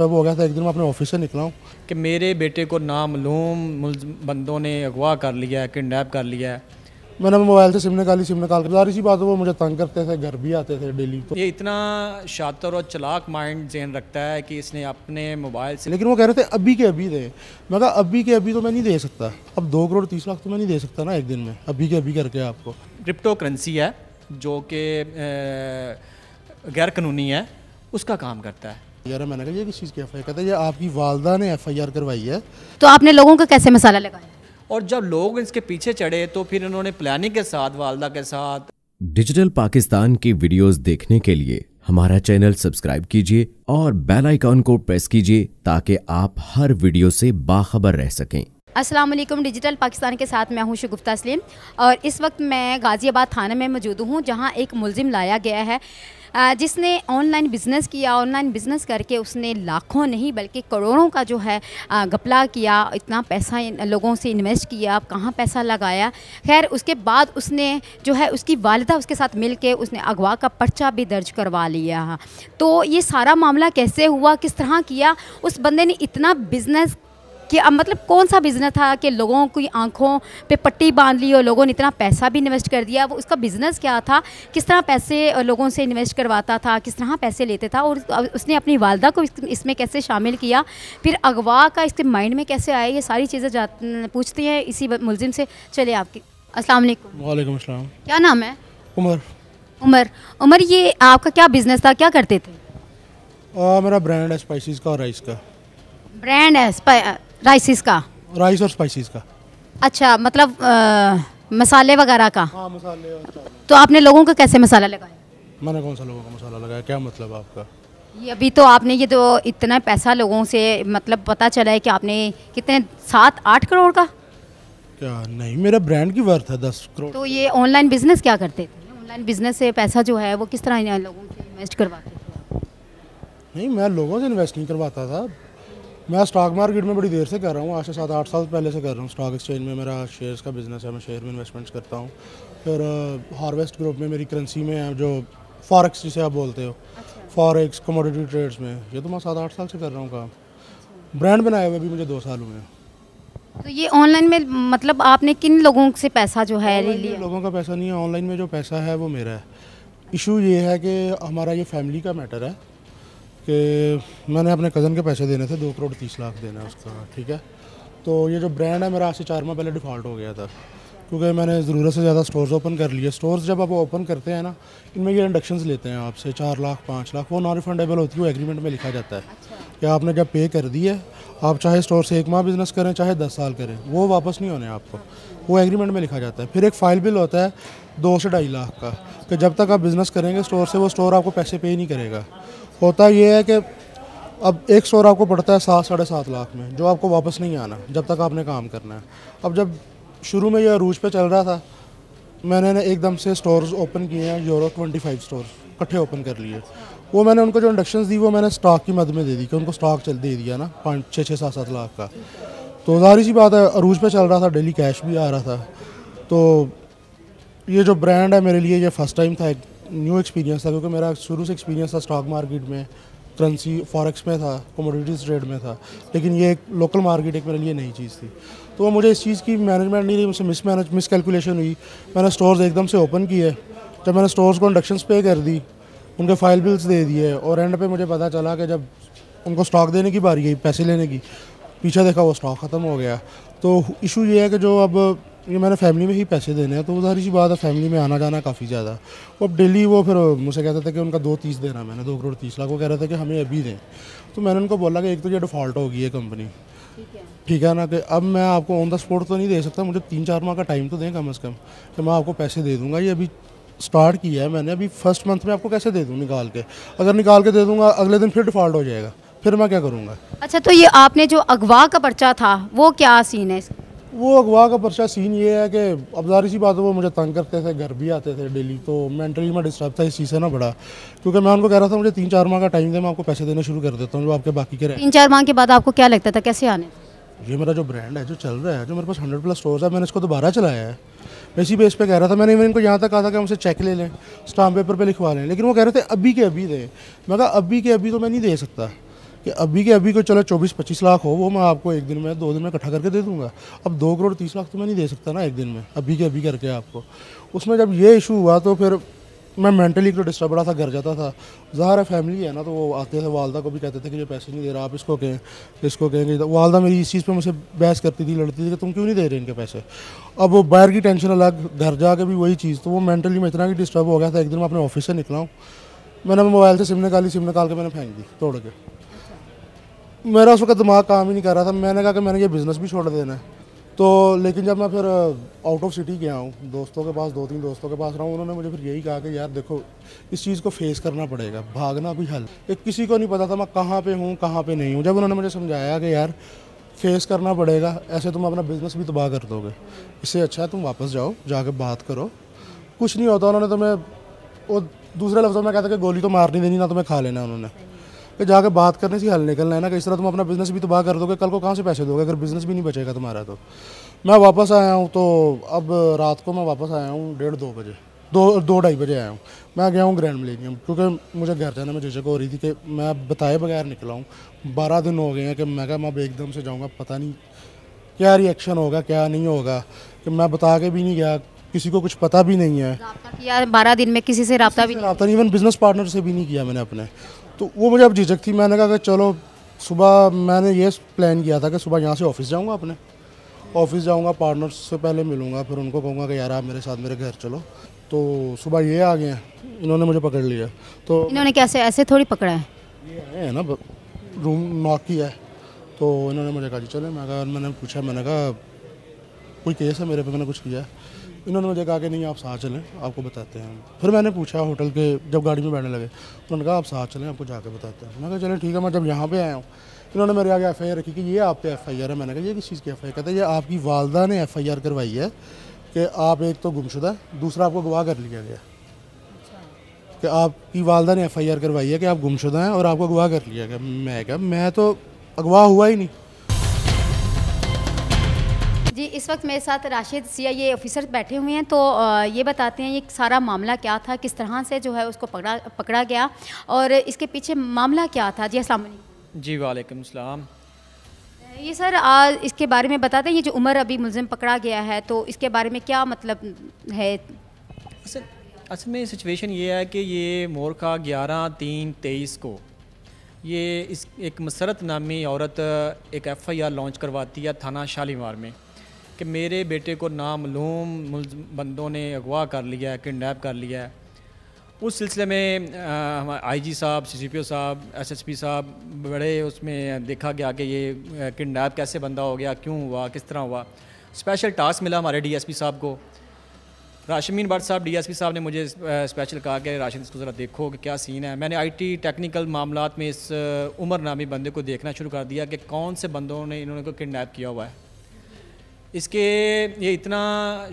तब तो हो गया था एक दिन मैं अपने ऑफिस से निकला हूँ कि मेरे बेटे को नामूम बंदों ने अगवा कर लिया है किडनेप कर लिया है मैंने मोबाइल से सिम निकाली सिम निकाल कर सारी सी बात वो मुझे तंग करते थे घर भी आते थे डेली तो ये इतना शातर और चलाक माइंड जहन रखता है कि इसने अपने मोबाइल से लेकिन वो कह रहे थे अभी के अभी दे मैं कहा अभी के अभी तो मैं नहीं दे सकता अब दो करोड़ तीस लाख तो मैं नहीं दे सकता ना एक दिन में अभी के अभी करके आपको क्रिप्टो करेंसी है जो कि गैर कानूनी है उसका काम करता है आर मैंने कहा किस चीज़ की एफ आई कहते हैं आपकी वालदा ने एफ आई आर करवाई है तो आपने लोगों का कैसे मसाला लगाया और जब लोग इसके पीछे चढ़े तो फिर इन्होंने प्लानिंग के साथ वालदा के साथ डिजिटल पाकिस्तान की वीडियोस देखने के लिए हमारा चैनल सब्सक्राइब कीजिए और बेल आइकॉन को प्रेस कीजिए ताकि आप हर वीडियो से बाखबर रह सकें अस्सलाम वालेकुम डिजिटल पाकिस्तान के साथ मैं हूं शुगुफ्ता सलीम और इस वक्त मैं गाज़ियाबाद थाने में मौजूद हूं जहां एक मुलजिम लाया गया है जिसने ऑनलाइन बिज़नेस किया ऑनलाइन बिज़नेस करके उसने लाखों नहीं बल्कि करोड़ों का जो है घपला किया इतना पैसा लोगों से इन्वेस्ट किया कहाँ पैसा लगाया खैर उसके बाद उसने जो है उसकी वालदा उसके साथ मिल के उसने अगवा का पर्चा भी दर्ज करवा लिया तो ये सारा मामला कैसे हुआ किस तरह किया उस बंदे ने इतना बिज़नेस कि अब मतलब कौन सा बिज़नेस था कि लोगों की आंखों पे पट्टी बांध ली और लोगों ने इतना पैसा भी इन्वेस्ट कर दिया वो उसका बिज़नेस क्या था किस तरह पैसे लोगों से इन्वेस्ट करवाता था किस तरह पैसे लेते था और उसने अपनी वालदा को इसमें कैसे शामिल किया फिर अगवा का इसके माइंड में कैसे आया ये सारी चीज़ें पूछती हैं इसी मुलजिम से चले आपकी असलम वालेकुम क्या नाम है उमर उमर उमर ये आपका क्या बिजनेस था क्या करते थे आ, मेरा ब्रांड है स्पाइसेस का और राइस का ब्रांड है राइसिस का राइस और स्पाइसिस का अच्छा मतलब आ, मसाले वगैरह का हाँ मसाले और तो आपने लोगों का कैसे मसाला लगाया मैंने कौन सा लोगों का मसाला लगाया क्या मतलब आपका ये अभी तो आपने ये तो इतना पैसा लोगों से मतलब पता चला है कि आपने कितने सात आठ करोड़ का क्या नहीं मेरा ब्रांड की वर्थ है दस करोड़ तो ये ऑनलाइन बिजनेस क्या करते थे ऑनलाइन बिजनेस से पैसा जो है वो किस तरह लोगों से इन्वेस्ट करवाते थे नहीं मैं लोगों से इन्वेस्ट नहीं करवाता था मैं स्टॉक मार्केट में बड़ी देर से कर रहा हूँ आज से सात आठ साल पहले से कर रहा हूँ स्टॉक एक्सचेंज में मेरा शेयर्स का बिजनेस है मैं शेयर में इन्वेस्टमेंट्स करता हूँ फिर हार्वेस्ट uh, ग्रुप में मेरी करेंसी में जो फॉरेक्स जिसे आप बोलते हो फॉरेक्स कमोडिटी ट्रेड्स में ये तो मैं सात आठ साल से कर रहा हूँ काम ब्रांड बनाए हुए भी मुझे दो साल हुए हैं तो ये ऑनलाइन में मतलब आपने किन लोगों से पैसा जो है ले लिया लोगों का पैसा नहीं है ऑनलाइन में जो पैसा है वो मेरा है इशू ये है कि हमारा ये फैमिली का मैटर है कि मैंने अपने कज़न के पैसे देने थे दो करोड़ तीस लाख देना उसका ठीक है तो ये जो ब्रांड है मेरा आज से चार माह पहले डिफ़ॉल्ट हो गया था क्योंकि मैंने ज़रूरत से ज़्यादा स्टोर्स ओपन कर लिए स्टोर्स जब आप ओपन करते हैं ना इनमें ये इंडक्शन लेते हैं आपसे चार लाख पाँच लाख वो नॉन रिफंडेबल होती है वो एग्रीमेंट में लिखा जाता है अच्छा। कि आपने जब पे कर दी है आप चाहे स्टोर से एक माह बिज़नेस करें चाहे दस साल करें वो वापस नहीं होने आपको वो एग्रीमेंट में लिखा जाता है फिर एक फ़ाइल बिल होता है दो से ढाई लाख का कि जब तक आप बिज़नेस करेंगे स्टोर से वो स्टोर आपको पैसे पे ही नहीं करेगा होता ये है कि अब एक शोर आपको पड़ता है सात साढ़े सात लाख में जो आपको वापस नहीं आना जब तक आपने काम करना है अब जब शुरू में यह अरूज पे चल रहा था मैंने ने एकदम से स्टोर्स ओपन किए हैं यूरो ट्वेंटी फाइव स्टोर इकट्ठे ओपन कर लिए वो मैंने उनको जो इंडक्शन दी वो मैंने स्टॉक की मद में दे दी कि उनको स्टॉक चल दे दिया ना पाँच छः छः सात सात लाख का तो जारी सी बात है अरूज पर चल रहा था डेली कैश भी आ रहा था तो ये जो ब्रांड है मेरे लिए ये फ़र्स्ट टाइम था एक न्यू एक्सपीरियंस था क्योंकि मेरा शुरू से एक्सपीरियंस था स्टॉक मार्केट में करेंसी फॉरेक्स में था कमोडिटीज़ ट्रेड में था लेकिन ये एक लोकल मार्केट एक मेरे लिए नई चीज़ थी तो वो मुझे इस चीज़ की मैनेजमेंट नहीं रही मुझसे मिस मैनेज मिस कैलकुलेशन हुई मैंने स्टोर्स एकदम से ओपन किए जब मैंने स्टोर्स को इंडक्शंस पे कर दी उनके फाइल बिल्स दे दिए और एंड पे मुझे पता चला कि जब उनको स्टॉक देने की बारी गई पैसे लेने की पीछे देखा वो स्टॉक ख़त्म हो गया तो इशू ये है कि जो अब क्योंकि मैंने फैमिली में ही पैसे देने हैं तो वो सारी सी बात है फैमिली में आना जाना काफ़ी ज़्यादा वो अब डेली वो फिर मुझसे कहता था कि उनका दो तीस देना मैंने दो करोड़ तीस लाख वो कह रहा था कि हमें अभी दें तो मैंने उनको बोला कि एक तो ये डिफ़ॉल्ट होगी है कंपनी ठीक है ना कि अब मैं आपको ऑन द स्पॉट तो नहीं दे सकता मुझे तीन चार माह का टाइम तो दें कम अज़ कम कि मैं आपको पैसे दे दूँगा ये अभी स्टार्ट किया है मैंने अभी फर्स्ट मंथ में आपको कैसे दे दूँ निकाल के अगर निकाल के दे दूँगा अगले दिन फिर डिफ़ॉल्ट हो जाएगा फिर मैं क्या करूँगा अच्छा तो ये आपने जो अगवा का पर्चा था वो क्या सीन है वो अगवा का पर्चा सीन ये है कि अब जारी सी बात है वो मुझे तंग करते थे घर भी आते थे डेली तो मेंटली मैं डिस्टर्ब था इस चीज़ से ना बड़ा क्योंकि मैं उनको कह रहा था मुझे तीन चार माह का टाइम दे मैं आपको पैसे देना शुरू कर देता हूँ जो आपके बाकी के रहे तीन चार माह के बाद आपको क्या लगता था कैसे आने ये मेरा जो ब्रांड है जो चल रहा है जो मेरे पास हंड्रेड प्लस स्टोर है मैंने इसको दोबारा चलाया है मैं इसी बेस पे कह रहा था मैंने इनको यहाँ तक कहा था कि हमसे चेक ले लें स्टाम्प पेपर पर लिखवा लें लेकिन वो कह रहे थे अभी के अभी दें मैं कहा अभी के अभी तो मैं नहीं दे सकता कि अभी के अभी को चलो चौबीस पच्चीस लाख हो वो मैं आपको एक दिन में दो दिन में इकट्ठा करके दे दूंगा अब दो करोड़ तीस लाख तो मैं नहीं दे सकता ना एक दिन में अभी के अभी करके आपको उसमें जब ये इशू हुआ तो फिर मैं मेंटली तो डिस्टर्ब रहा था घर जाता था ज़ाहिर है फैमिली है ना तो वो आते थे वालदा को भी कहते थे कि ये पैसे नहीं दे रहा आप इसको कहें इसको कहेंगे तो वालदा मेरी इस चीज़ पर मुझसे बहस करती थी लड़ती थी कि तुम क्यों नहीं दे रहे इनके पैसे अब वो बाहर की टेंशन अलग घर जाके भी वही चीज़ तो वो मेंटली मैं इतना कि डिस्टर्ब हो गया था एक दिन मैं अपने ऑफिस से निकला हूँ मैंने मोबाइल से सिम निकाली सिम निकाल के मैंने फेंक दी तोड़ के मेरा उस वक्त दिमाग काम ही नहीं कर रहा था मैंने कहा कि मैंने ये बिज़नेस भी छोड़ देना है तो लेकिन जब मैं फिर आउट ऑफ सिटी गया हूँ दोस्तों के पास दो तीन दोस्तों के पास रहा हूँ उन्होंने मुझे फिर यही कहा कि यार देखो इस चीज़ को फेस करना पड़ेगा भागना भी हल एक किसी को नहीं पता था मैं कहाँ पे हूँ कहाँ पे नहीं हूँ जब उन्होंने मुझे समझाया कि यार फेस करना पड़ेगा ऐसे तुम अपना बिज़नेस भी तबाह कर दोगे इससे अच्छा है तुम वापस जाओ जाके बात करो कुछ नहीं होता उन्होंने तुम्हें तो और दूसरे लफ्ज़ों में कहता कि गोली तो मारनी देनी ना तुम्हें तो खा लेना उन्होंने कि जाके बात करने से हल निकलना है ना कि इस तरह तुम अपना बिजनेस भी तबाह कर दोगे कल को कहाँ से पैसे दोगे अगर बिजनेस भी नहीं बचेगा तुम्हारा तो मैं वापस आया हूँ तो अब रात को मैं वापस आया हूँ डेढ़ दो बजे दो दो ढाई बजे आया हूँ मैं गया हूँ ग्रैंड मिलेनियम क्योंकि मुझे घर जाने में झिझक हो रही थी कि मैं बताए बगैर निकला हूँ बारह दिन हो गए हैं कि मैं क्या मैं अब एकदम से जाऊँगा पता नहीं क्या रिएक्शन होगा क्या नहीं होगा कि मैं बता के भी नहीं गया किसी को कुछ पता भी नहीं है यार बारह दिन में किसी से रबता भी नहीं इवन बिजनेस पार्टनर से भी नहीं किया मैंने अपने तो वो मुझे अब झिझक थी मैंने कहा कि चलो सुबह मैंने ये प्लान किया था कि सुबह यहाँ से ऑफिस जाऊँगा अपने ऑफिस जाऊँगा पार्टनर से पहले मिलूँगा फिर उनको कहूँगा कि यार आप मेरे साथ मेरे घर चलो तो सुबह ये आ गए इन्होंने मुझे पकड़ लिया तो इन्होंने कैसे ऐसे थोड़ी पकड़ा है ये है हैं ना रूम नॉक किया है तो इन्होंने मुझे कहा जी चले मैं कहा मैंने पूछा मैंने कहा कोई केस है मेरे पे मैंने कुछ किया है इन्होंने मुझे कहा कि नहीं आप साथ चलें आपको बताते हैं फिर मैंने पूछा होटल के जब गाड़ी में बैठने लगे उन्होंने कहा आप साथ चलें आपको जाके बताते हैं मैंने कहा चलें ठीक है मैं जब यहाँ पे आया हूँ इन्होंने मेरे आगे एफ आई आर रखी कि ये आप पे एफ आई आर है मैंने कहा ये किस चीज़ की एफ आई आर कहते हैं ये आपकी वालदा ने एफ आई आर करवाई है कि आप एक तो गुमशुदा दूसरा आपको गवाह कर लिया गया कि आपकी वालदा ने एफ आई आर करवाई है कि आप गुमशुदा हैं और आपको गवाह कर लिया गया मैं क्या मैं तो अगवा हुआ ही नहीं जी इस वक्त मेरे साथ राशिद सीआईए ऑफिसर बैठे हुए हैं तो ये बताते हैं ये सारा मामला क्या था किस तरह से जो है उसको पकड़ा पकड़ा गया और इसके पीछे मामला क्या था जी असल जी वालेकुम सलाम ये सर आज इसके बारे में बताते हैं ये जो उमर अभी मुलिम पकड़ा गया है तो इसके बारे में क्या मतलब है असल असल में सिचुएशन ये है कि ये मोरखा ग्यारह तीन तेईस को ये इस एक मसरत नामी औरत एक एफ़आईआर लॉन्च करवाती है थाना शालीमार में कि मेरे बेटे को नामलूम बंदों ने अगवा कर लिया है किडनेप कर लिया है उस सिलसिले में हमारे आई जी साहब सी सी पी ओ साहब एस एस पी साहब बड़े उसमें देखा गया कि ये किडनेप कैसे बंदा हो गया क्यों हुआ किस तरह हुआ स्पेशल टास्क मिला हमारे डी एस पी साहब को राशमीन भट्ट साहब डीएसपी साहब ने मुझे स्पेशल कहा कि राशि इसको ज़रा देखो कि क्या सीन है मैंने आईटी टेक्निकल मामला में इस उम्र नामी बंदे को देखना शुरू कर दिया कि कौन से बंदों ने इन्होंने को किडनेप किया हुआ है इसके ये इतना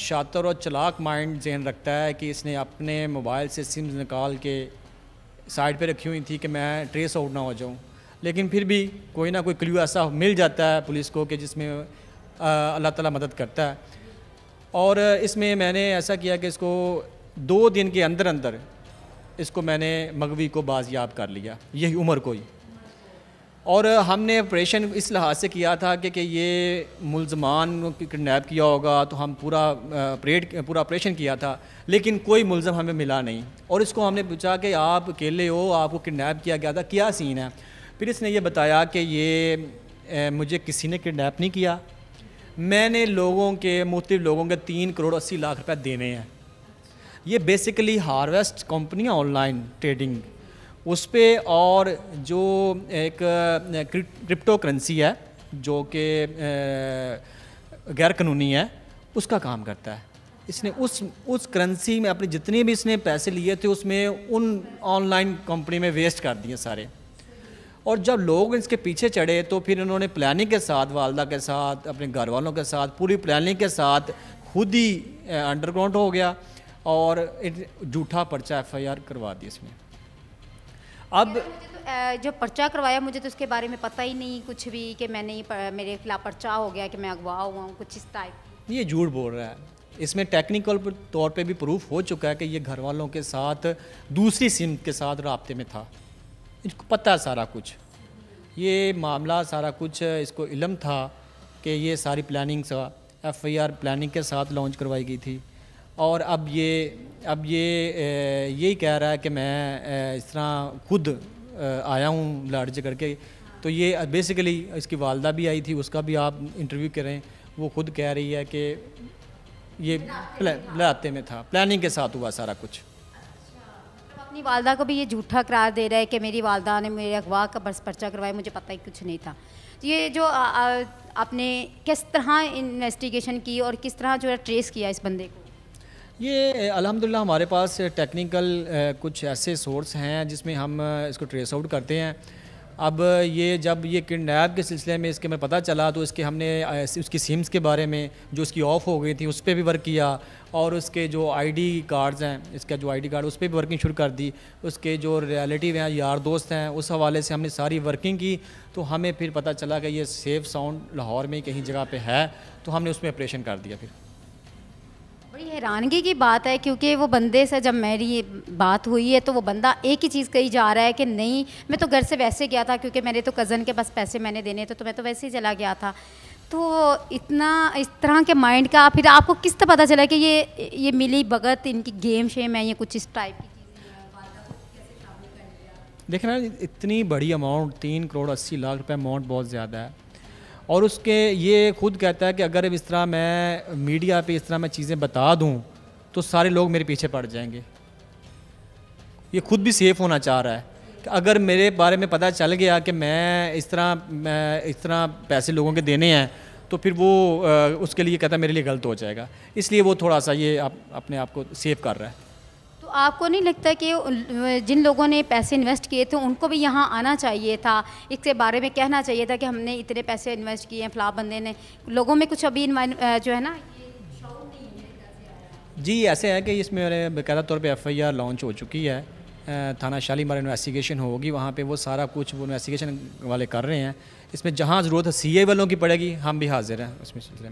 शातर और चलाक माइंड जहन रखता है कि इसने अपने मोबाइल से सिम्स निकाल के साइड पे रखी हुई थी कि मैं ट्रेस आउट ना हो जाऊं लेकिन फिर भी कोई ना कोई क्ल्यू ऐसा मिल जाता है पुलिस को कि जिसमें अल्लाह ताला मदद करता है और इसमें मैंने ऐसा किया कि इसको दो दिन के अंदर अंदर इसको मैंने मगवी को बाजियाब कर लिया यही उम्र को ही और हमने ऑपरेशन इस लिहाज से किया था कि, कि ये मुलजमान किडनेप किया होगा तो हम पूरा परेड पूरा ऑपरेशन किया था लेकिन कोई मुलम हमें मिला नहीं और इसको हमने पूछा कि आप अकेले हो आपको किडनेप किया गया था क्या सीन है फिर इसने ये बताया कि ये मुझे किसी ने किडनेप नहीं किया मैंने लोगों के मुख्तु लोगों के तीन करोड़ अस्सी लाख रुपये देने हैं ये बेसिकली हारवेस्ट कंपनियाँ ऑनलाइन ट्रेडिंग उस पर और जो एक क्रिप्टो करेंसी है जो कि गैर कानूनी है उसका काम करता है इसने उस उस करेंसी में अपने जितने भी इसने पैसे लिए थे उसमें उन ऑनलाइन कंपनी में वेस्ट कर दिए सारे और जब लोग इसके पीछे चढ़े तो फिर इन्होंने प्लानिंग के साथ वालदा के साथ अपने घर वालों के साथ पूरी प्लानिंग के साथ खुद ही अंडरग्राउंड हो गया और जूठा पर्चा एफ करवा दी इसमें अब जो तो, पर्चा करवाया मुझे तो उसके बारे में पता ही नहीं कुछ भी कि मैंने मेरे खिलाफ पर्चा हो गया कि मैं अगवा हुआ हूँ कुछ इस टाइप ये झूठ बोल रहा है इसमें टेक्निकल तौर पे भी प्रूफ हो चुका है कि ये घर वालों के साथ दूसरी सिम के साथ रबते में था इसको पता है सारा कुछ ये मामला सारा कुछ इसको इलम था कि ये सारी प्लानिंग सा एफ आई आर प्लानिंग के साथ लॉन्च करवाई गई थी और अब ये अब ये यही कह रहा है कि मैं इस तरह खुद आया हूँ लाडज करके तो ये बेसिकली इसकी वालदा भी आई थी उसका भी आप इंटरव्यू करें वो खुद कह रही है कि ये लाते में था प्लानिंग के साथ हुआ सारा कुछ अच्छा, अपनी वालदा को भी ये झूठा करार दे रहा है कि मेरी वालदा ने मेरे अखबार का बस पर्चा करवाया मुझे पता ही कुछ नहीं था तो ये जो आपने किस तरह इन्वेस्टिगेशन की और किस तरह जो है ट्रेस किया इस बंदे को ये अलहमदिल्ला हमारे पास टेक्निकल कुछ ऐसे सोर्स हैं जिसमें हम इसको ट्रेस आउट करते हैं अब ये जब ये किडनैप के सिलसिले में इसके में पता चला तो इसके हमने उसकी सिम्स के बारे में जो उसकी ऑफ़ हो गई थी उस पर भी वर्क किया और उसके जो आईडी कार्ड्स हैं इसका जो आईडी कार्ड उस पर भी वर्किंग शुरू कर दी उसके जो रियलिटिव हैं यार दोस्त हैं उस हवाले से हमने सारी वर्किंग की तो हमें फिर पता चला कि ये सेफ़ साउंड लाहौर में कहीं जगह पर है तो हमने उसमें ऑपरेशन कर दिया फिर बड़ी हैरानगी की बात है क्योंकि वो बंदे से जब मेरी बात हुई है तो वो बंदा एक ही चीज़ कही जा रहा है कि नहीं मैं तो घर से वैसे गया था क्योंकि मेरे तो कज़न के पास पैसे मैंने देने थे तो मैं तो वैसे ही चला गया था तो इतना इस तरह के माइंड का फिर आपको किस तरह पता चला कि ये ये मिली भगत इनकी गेम शेम है ये कुछ इस टाइप की देखना इतनी बड़ी अमाउंट तीन करोड़ अस्सी लाख रुपए अमाउंट बहुत ज़्यादा है और उसके ये खुद कहता है कि अगर इस तरह मैं मीडिया पे इस तरह मैं चीज़ें बता दूँ तो सारे लोग मेरे पीछे पड़ जाएंगे ये खुद भी सेफ़ होना चाह रहा है कि अगर मेरे बारे में पता चल गया कि मैं इस तरह मैं इस तरह पैसे लोगों के देने हैं तो फिर वो उसके लिए कहता है मेरे लिए गलत हो जाएगा इसलिए वो थोड़ा सा ये आप, अपने आप को सेफ कर रहा है तो आपको नहीं लगता कि जिन लोगों ने पैसे इन्वेस्ट किए थे उनको भी यहाँ आना चाहिए था इसके बारे में कहना चाहिए था कि हमने इतने पैसे इन्वेस्ट किए हैं फला बंदे ने लोगों में कुछ अभी जो है ना जी ऐसे है कि इसमें मेरे बाकायदा तौर पे एफआईआर लॉन्च हो चुकी है थाना शालीमार इन्वेस्टिगेशन होगी वहाँ पे वो सारा कुछ वो इन्वेस्टिगेशन वाले कर रहे हैं इसमें जहाँ ज़रूरत है सीए वालों की पड़ेगी हम भी हाजिर हैं उसमें